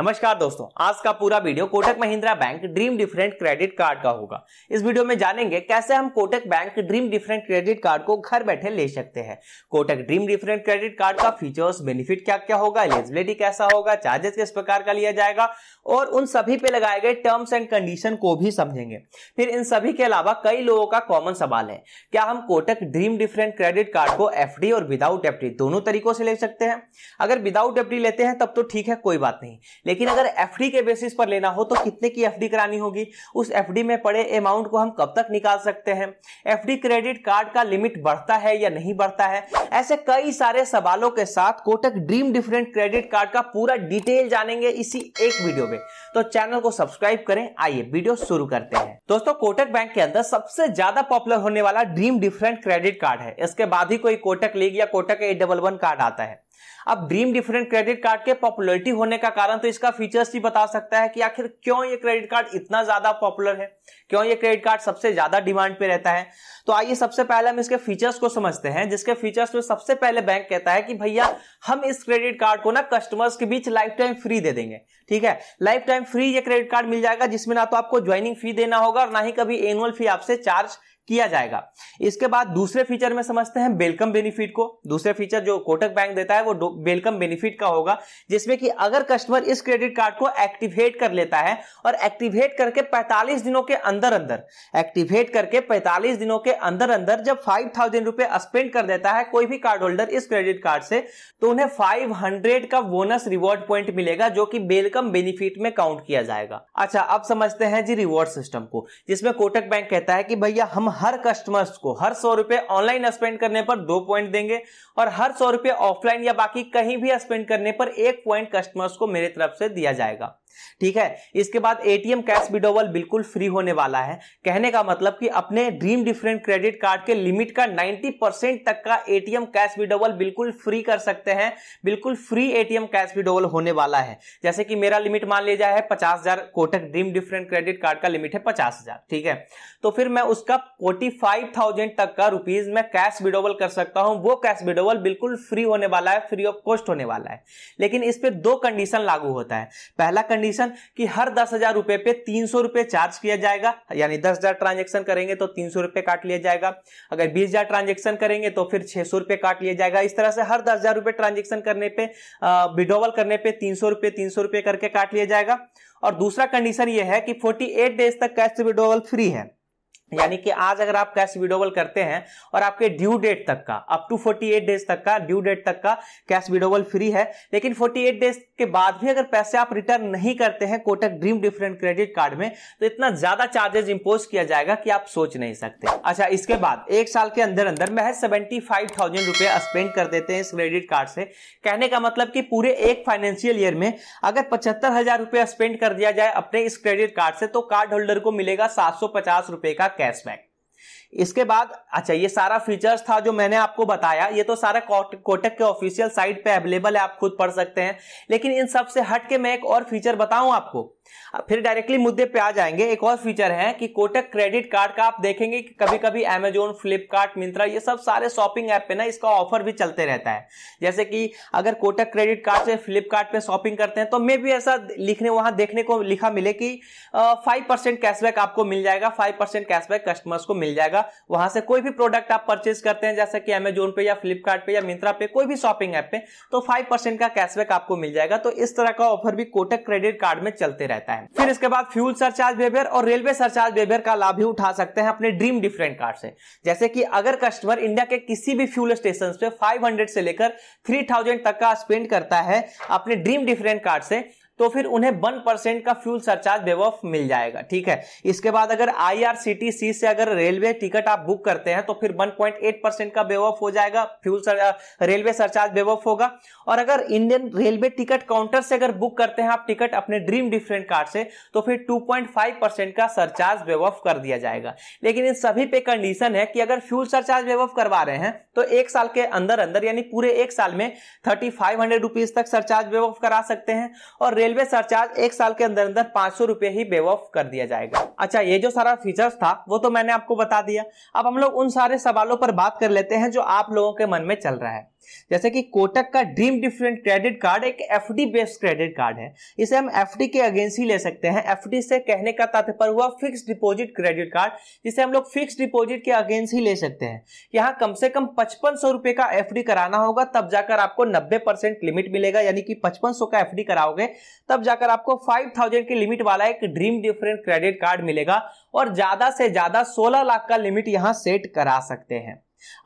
नमस्कार दोस्तों आज का पूरा video Kotak Mahindra bank dream different credit card का होगा इस वीडियो में जानेंगे कैसे हम Kotak bank dream different credit card को घर बैठे ले सकते हैं Kotak dream different credit card का फीचर्स बेनिफिट क्या क्या होगा एलिजिबिलिटी कैसा होगा चार्जेस किस प्रकार का लिया जाएगा और उन सभी पे लगाए गए टर्म्स एंड कंडीशन को भी समझेंगे फिर इन सभी के अलावा कई लोगों का कॉमन सवाल है क्या हम Kotak dream different credit card को एफ और विदाउट एफ दोनों तरीकों से ले सकते हैं अगर विदाउट एफ लेते हैं तब तो ठीक है कोई बात नहीं लेकिन अगर एफ के बेसिस पर लेना हो तो कितने की एफ करानी होगी उस एफ में पड़े अमाउंट को हम कब तक निकाल सकते हैं एफ क्रेडिट कार्ड का लिमिट बढ़ता है या नहीं बढ़ता है ऐसे कई सारे सवालों के साथ Kotak dream different credit card का पूरा डिटेल जानेंगे इसी एक वीडियो में तो चैनल को सब्सक्राइब करें आइए वीडियो शुरू करते हैं दोस्तों कोटक बैंक के अंदर सबसे ज्यादा पॉपुलर होने वाला ड्रीम डिफरेंट क्रेडिट कार्ड है इसके बाद ही कोई कोटक लीग या Kotak eight double one card आता है अब ड्रीम डिफरेंट क्रेडिट कार्ड के पॉपुलरिटी होने का कारण तो इसका फीचर्स भी बता सकता है कि आखिर क्यों ये क्रेडिट कार्ड इतना ज्यादा पॉपुलर है क्यों ये क्रेडिट कार्ड सबसे ज्यादा डिमांड पे रहता है तो आइए सबसे पहले हम इसके फीचर्स को समझते हैं जिसके फीचर्स में सबसे पहले बैंक कहता है कि भैया हम इस क्रेडिट कार्ड को ना कस्टमर्स के बीच लाइफ टाइम फ्री दे देंगे ठीक है लाइफ टाइम फ्री ये क्रेडिट कार्ड मिल जाएगा जिसमें ना तो आपको ज्वाइनिंग फी देना होगा और ना ही कभी एनुअल फी आपसे चार्ज किया जाएगा इसके बाद दूसरे फीचर में समझते हैं वेलकम बेनिफिट को दूसरे फीचर जो कोटक बैंक देता है वो वेलकम बेनिफिट का होगा जिसमें कि अगर कस्टमर इस क्रेडिट कार्ड को एक्टिवेट कर लेता है और एक्टिवेट करके 45 दिनों के अंदर अंदर एक्टिवेट करके 45 दिनों के अंदर अंदर जब फाइव थाउजेंड रुपए स्पेंड कर देता है कोई भी कार्ड होल्डर इस क्रेडिट कार्ड से तो उन्हें फाइव का बोनस रिवॉर्ड पॉइंट मिलेगा जो कि वेलकम बेनिफिट में काउंट किया जाएगा अच्छा अब समझते हैं जी रिवॉर्ड सिस्टम को जिसमें कोटक बैंक कहता है कि भैया हम हर कस्टमर्स को हर सौ रुपए ऑनलाइन स्पेंड करने पर दो पॉइंट देंगे और हर सौ रुपए ऑफलाइन या बाकी कहीं भी स्पेंड करने पर एक पॉइंट कस्टमर्स को मेरे तरफ से दिया जाएगा ठीक है इसके बाद एटीएम कैश विड्रोवल बिल्कुल फ्री होने वाला है कहने का मतलब कि अपने ड्रीम डिफरेंट क्रेडिट कार्ड के लिमिट का 90 परसेंट तक का एटीएम कैश विड्रोवल बिल्कुल फ्री कर सकते हैं बिल्कुल फ्री एटीएम कैश विड्रोवल होने वाला है जैसे कि मेरा लिमिट मान लिया जाए पचास हजार Kotak dream different credit card का लिमिट है पचास ठीक है तो फिर मैं उसका फोर्टी तक का रुपीज में कैश विड्रोवल कर सकता हूं वो कैश विड्रोवल बिल्कुल फ्री होने वाला है फ्री ऑफ कॉस्ट होने वाला है लेकिन इस पर दो कंडीशन लागू होता है पहला कंडीशन कि हर दस हजार रुपए पे तीन सौ रुपए चार्ज किया जाएगा यानी दस हजार ट्रांजेक्शन करेंगे तो तीन सौ रुपए काट लिया जाएगा अगर बीस हजार ट्रांजेक्शन करेंगे तो फिर छह सौ रुपए काट लिया जाएगा इस तरह से हर दस हजार रुपए ट्रांजेक्शन करने पे विड्रोवल करने पे तीन सौ रुपए तीन सौ रुपए करके काट लिया जाएगा और दूसरा कंडीशन यह है कि फोर्टी एट डेज तक कैश विड्रोवल फ्री है यानी कि आज अगर आप कैश विड्रोवल करते हैं और आपके ड्यू डेट तक का अप टू 48 डेज तक का ड्यू डेट तक का कैश विड्रोवल फ्री है लेकिन 48 डेज के बाद भी अगर पैसे आप रिटर्न नहीं करते हैं Kotak dream different credit card में तो इतना ज्यादा चार्जेस इंपोज किया जाएगा कि आप सोच नहीं सकते अच्छा इसके बाद एक साल के अंदर अंदर महज सेवेंटी फाइव थाउजेंड रुपया स्पेंड कर देते हैं इस क्रेडिट कार्ड से कहने का मतलब कि पूरे एक फाइनेंशियल ईयर में अगर पचहत्तर हजार रुपया स्पेंड कर दिया जाए अपने इस क्रेडिट कार्ड से तो कार्ड होल्डर को मिलेगा सात सौ पचास रुपए का cashback इसके बाद अच्छा ये सारा फीचर्स था जो मैंने आपको बताया ये तो सारा कोटक के ऑफिशियल साइट पे अवेलेबल है आप खुद पढ़ सकते हैं लेकिन इन सब से हट के मैं एक और फीचर बताऊं आपको फिर डायरेक्टली मुद्दे पे आ जाएंगे एक और फीचर है कि कोटक क्रेडिट कार्ड का आप देखेंगे कि कभी कभी एमेजोन फ्लिपकार्ट मिंत्रा ये सब सारे शॉपिंग ऐप पे ना इसका ऑफर भी चलते रहता है जैसे कि अगर कोटक क्रेडिट कार्ड से फ्लिपकार्ट पे शॉपिंग करते हैं तो मे भी ऐसा लिखने वहां देखने को लिखा मिले कि फाइव परसेंट कैशबैक आपको मिल जाएगा फाइव परसेंट कैशबैक कस्टमर्स को मिल जाएगा जाएगा वहां से कोई भी प्रोडक्ट आप परचेज करते हैं जैसे कि अमेजोन पे या फ्लिपकार्ट पे या मिंत्रा पे कोई भी शॉपिंग ऐप पे तो फाइव परसेंट का कैशबैक आपको मिल जाएगा तो इस तरह का ऑफर भी कोटक क्रेडिट कार्ड में चलते रहता है फिर इसके बाद फ्यूल सरचार्ज बेबियर और रेलवे सरचार्ज बेबियर का लाभ भी उठा सकते हैं अपने ड्रीम डिफरेंट कार्ड से जैसे कि अगर कस्टमर इंडिया के किसी भी फ्यूल स्टेशन पे फाइव से लेकर थ्री तक का स्पेंड करता है अपने ड्रीम डिफरेंट कार्ड से तो फिर उन्हें वन परसेंट का फ्यूल सरचार्ज ऑफ मिल जाएगा ठीक है इसके बाद अगर आईआरसीटीसी से अगर रेलवे टिकट आप बुक करते हैं तो फिर वन पॉइंट एट परसेंट का ऑफ हो जाएगा फ्यूल रेलवे सरचार्ज ऑफ होगा और अगर इंडियन रेलवे टिकट काउंटर से अगर बुक करते हैं आप टिकट अपने ड्रीम डिफरेंट कार्ड से तो फिर टू परसेंट का सरचार्ज ऑफ कर दिया जाएगा लेकिन इन सभी पे कंडीशन है कि अगर फ्यूल सरचार्ज वेव ऑफ करवा रहे हैं तो एक साल के अंदर अंदर यानी पूरे एक साल में थर्टी फाइव तक सरचार्ज वेव ऑफ करा सकते हैं और रेलवे सरचार्ज एक साल के अंदर अंदर पांच सौ रुपए ही बेव ऑफ कर दिया जाएगा अच्छा ये जो सारा फीचर्स था वो तो मैंने आपको बता दिया अब हम लोग उन सारे सवालों पर बात कर लेते हैं जो आप लोगों के मन में चल रहा है जैसे कि कोटक का ड्रीम डिफरेंट क्रेडिट कार्ड एक F D based credit card है इसे हम एफ के अगेंस्ट ही ले सकते हैं एफ से कहने का तात्पर्य हुआ फिक्स डिपोजिट क्रेडिट कार्ड जिसे हम लोग फिक्स डिपोजिट के अगेंस्ट ही ले सकते हैं यहाँ कम से कम पचपन सौ रुपए का एफ कराना होगा तब जाकर आपको नब्बे परसेंट लिमिट मिलेगा यानी कि पचपन सौ का एफ कराओगे तब जाकर आपको फाइव थाउजेंड की लिमिट वाला एक ड्रीम डिफरेंट क्रेडिट कार्ड मिलेगा और ज्यादा से ज्यादा सोलह लाख का लिमिट यहाँ सेट करा सकते हैं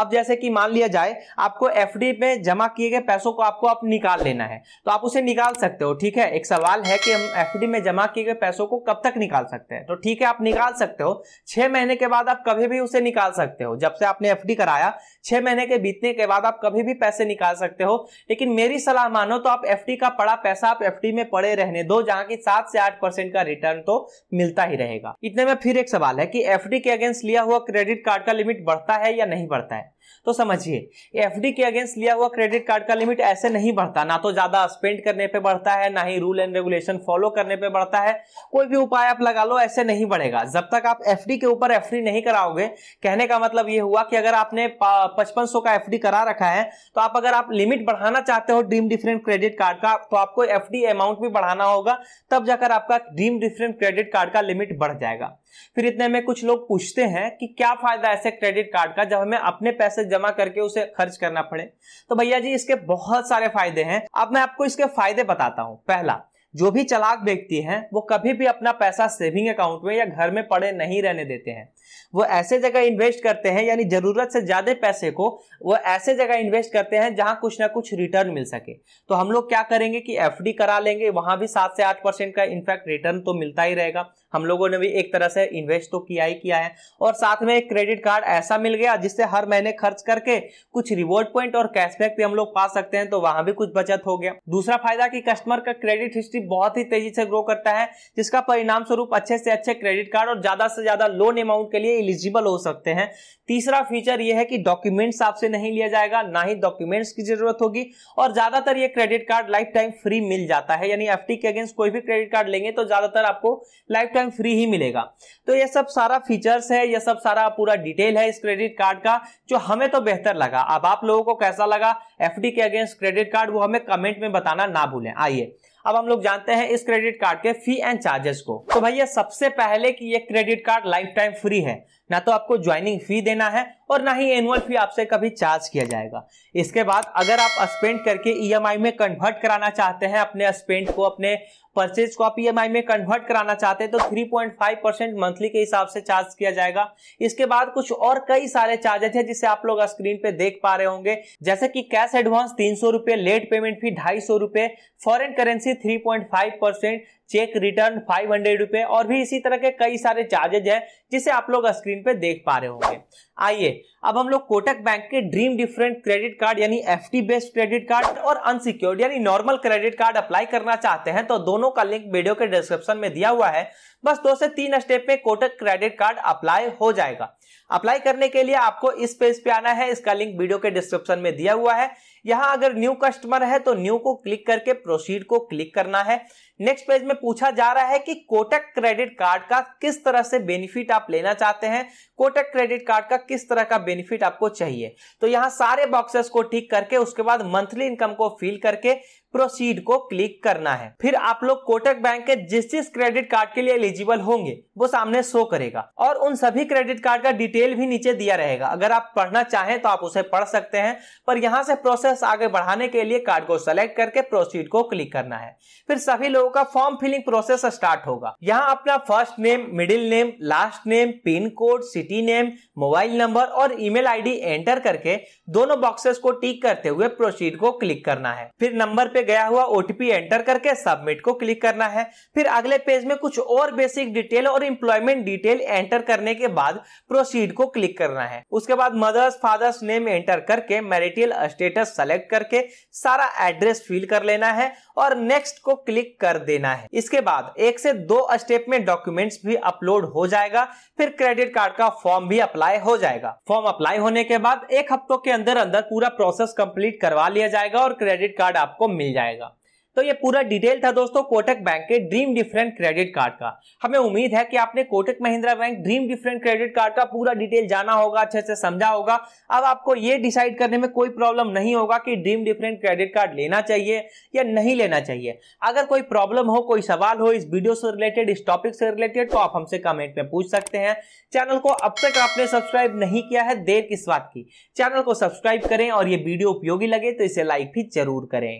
अब जैसे कि मान लिया जाए आपको एफडी में जमा किए गए पैसों को आपको आप निकाल लेना है तो आप उसे निकाल सकते हो ठीक है एक सवाल है कि हम एफडी में जमा किए गए पैसों को कब तक निकाल सकते हैं तो ठीक है आप निकाल सकते हो छह महीने के बाद आप कभी भी उसे निकाल सकते हो जब से आपने एफ कराया छह महीने के बीतने के बाद आप कभी भी पैसे निकाल सकते हो लेकिन मेरी सलाह मानो तो आप एफ का पड़ा पैसा आप एफ में पड़े रहने दो जहां की सात से आठ परसेंट का रिटर्न तो मिलता ही रहेगा इतने में फिर एक सवाल है कि एफ के अगेंस्ट लिया हुआ क्रेडिट कार्ड का लिमिट बढ़ता है या नहीं बढ़ता compartan तो समझिए एफडी के अगेंस्ट लिया हुआ क्रेडिट कार्ड का लिमिट ऐसे नहीं बढ़ता ना तो ज्यादा स्पेंड करने पे बढ़ता है ना ही रूल एंड रेगुलेशन फॉलो करने पे बढ़ता है कोई भी उपाय आप लगा लो ऐसे नहीं बढ़ेगा जब तक आप एफ के ऊपर एफ नहीं कराओगे कहने का मतलब ये हुआ कि अगर आपने पचपन का एफ करा रखा है तो आप अगर आप लिमिट बढ़ाना चाहते हो ड्रीम डिफरेंट क्रेडिट कार्ड का तो आपको एफ अमाउंट भी बढ़ाना होगा तब जाकर आपका ड्रीम डिफरेंट क्रेडिट कार्ड का लिमिट बढ़ जाएगा फिर इतने में कुछ लोग पूछते हैं कि क्या फायदा ऐसे क्रेडिट कार्ड का जब हमें अपने पैसे पैसे जमा करके उसे खर्च करना पड़े तो भैया जी इसके बहुत सारे फायदे हैं अब मैं आपको इसके फायदे बताता हूं पहला जो भी चलाक व्यक्ति हैं वो कभी भी अपना पैसा सेविंग अकाउंट में या घर में पड़े नहीं रहने देते हैं वो ऐसे जगह इन्वेस्ट करते हैं यानी जरूरत से ज्यादा पैसे को वो ऐसे जगह इन्वेस्ट करते हैं जहां कुछ ना कुछ रिटर्न मिल सके तो हम लोग क्या करेंगे कि एफडी करा लेंगे वहां भी सात से आठ परसेंट का इनफैक्ट रिटर्न तो मिलता ही रहेगा हम लोगों ने भी एक तरह से इन्वेस्ट तो किया ही किया है और साथ में एक क्रेडिट कार्ड ऐसा मिल गया जिससे हर महीने खर्च करके कुछ रिवॉर्ड पॉइंट और कैशबैक भी हम लोग पा सकते हैं तो वहां भी कुछ बचत हो गया दूसरा फायदा कि कस्टमर का क्रेडिट हिस्ट्री बहुत ही तेजी से ग्रो करता है जिसका परिणाम स्वरूप अच्छे से अच्छे क्रेडिट कार्ड और ज्यादा से ज्यादा लोन अमाउंट के लिए इलिजिबल हो सकते हैं तीसरा फीचर यह है कि डॉक्यूमेंट्स आपसे नहीं लिया जाएगा ना ही डॉक्यूमेंट्स की जरूरत होगी और ज्यादातर ये credit card lifetime free मिल जाता है यानी एफ के अगेंस्ट कोई भी क्रेडिट कार्ड लेंगे तो ज्यादातर आपको लाइफ टाइम टाइम फ्री ही मिलेगा तो ये सब सारा फीचर्स है ये सब सारा पूरा डिटेल है इस क्रेडिट कार्ड का जो हमें तो बेहतर लगा अब आप लोगों को कैसा लगा एफ के अगेंस्ट क्रेडिट कार्ड वो हमें कमेंट में बताना ना भूलें आइए अब हम लोग जानते हैं इस क्रेडिट कार्ड के फी एंड चार्जेस को तो भैया सबसे पहले कि ये credit card lifetime free है ना तो आपको ज्वाइनिंग फी देना है और ना ही एनुअल फी आपसे कभी चार्ज किया जाएगा इसके बाद अगर आप स्पेंड करके ईएमआई e में कन्वर्ट कराना चाहते हैं अपने स्पेंड को अपने परचेज को आप ईएमआई e में कन्वर्ट कराना चाहते हैं तो 3.5 परसेंट मंथली के हिसाब से चार्ज किया जाएगा इसके बाद कुछ और कई सारे चार्जेज है जिसे आप लोग स्क्रीन पे देख पा रहे होंगे जैसे कि कैश एडवांस तीन सौ रुपए लेट पेमेंट फी ढाई सौ रुपए foreign currency three point five percent cheque return five hundred रुपए और भी इसी तरह के कई सारे चार्जेज हैं जिसे आप लोग स्क्रीन पे देख पा रहे होंगे आइए अब हम लोग कोटक बैंक के ड्रीम डिफरेंट क्रेडिट कार्ड यानी एफ बेस्ड क्रेडिट कार्ड और अनसिक्योर्ड यानी नॉर्मल क्रेडिट कार्ड अप्लाई करना चाहते हैं तो दोनों का लिंक वीडियो के डिस्क्रिप्शन में दिया हुआ है बस दो से तीन स्टेप में कोटक क्रेडिट कार्ड अप्लाई हो जाएगा अप्लाई करने के लिए आपको इस पेज पे आना है इसका लिंक वीडियो के डिस्क्रिप्शन में दिया हुआ है यहाँ अगर न्यू कस्टमर है तो न्यू को क्लिक करके प्रोसीड को क्लिक करना है नेक्स्ट पेज में पूछा जा रहा है कि कोटक क्रेडिट कार्ड का किस तरह से बेनिफिट आप लेना चाहते हैं कोटक क्रेडिट कार्ड का किस तरह का बेनिफिट आपको चाहिए तो यहां सारे बॉक्सेस को ठीक करके उसके बाद मंथली इनकम को फिल करके प्रोसीड को क्लिक करना है फिर आप लोग कोटक बैंक के जिस जिस क्रेडिट कार्ड के लिए एलिजिबल होंगे वो सामने शो करेगा और उन सभी क्रेडिट कार्ड का डिटेल भी नीचे दिया रहेगा अगर आप पढ़ना चाहें तो आप उसे पढ़ सकते हैं पर यहाँ से प्रोसेस आगे बढ़ाने के लिए कार्ड को सेलेक्ट करके प्रोसीड को क्लिक करना है फिर सभी लोगों का फॉर्म फिलिंग प्रोसेस स्टार्ट होगा यहाँ अपना first name middle name last name pin code city name mobile number और ईमेल आईडी एंटर करके दोनों बॉक्सेस को टिक करते हुए प्रोसीड को क्लिक करना है फिर नंबर पे गया हुआ ओटीपी एंटर करके सबमिट को क्लिक करना है फिर अगले पेज में कुछ और बेसिक डिटेल और इंप्लॉयमेंट डिटेल एंटर करने के बाद प्रोसीड को क्लिक करना है उसके बाद मदर्स फादर्स नेम एंटर करके मैरिटियल स्टेटस सेलेक्ट करके सारा एड्रेस फिल कर लेना है और नेक्स्ट को क्लिक कर देना है इसके बाद एक से दो स्टेप में डॉक्यूमेंट्स भी अपलोड हो जाएगा फिर क्रेडिट कार्ड का फॉर्म भी अप्लाई हो जाएगा फॉर्म अप्लाई होने के बाद एक हफ्तों के अंदर अंदर पूरा प्रोसेस कंप्लीट करवा लिया जाएगा और क्रेडिट कार्ड आपको मिल जाएगा तो ये पूरा डिटेल था दोस्तों कोटक बैंक के ड्रीम डिफरेंट क्रेडिट कार्ड का हमें उम्मीद है कि आपने Kotak Mahindra bank dream different credit card का पूरा डिटेल जाना होगा अच्छे से समझा होगा अब आपको ये डिसाइड करने में कोई प्रॉब्लम नहीं होगा कि ड्रीम डिफरेंट क्रेडिट कार्ड लेना चाहिए या नहीं लेना चाहिए अगर कोई प्रॉब्लम हो कोई सवाल हो इस वीडियो से रिलेटेड इस टॉपिक से रिलेटेड तो आप हमसे कमेंट में पूछ सकते हैं चैनल को अब तक आपने सब्सक्राइब नहीं किया है देर किस बात की चैनल को सब्सक्राइब करें और ये वीडियो उपयोगी लगे तो इसे लाइक भी जरूर करें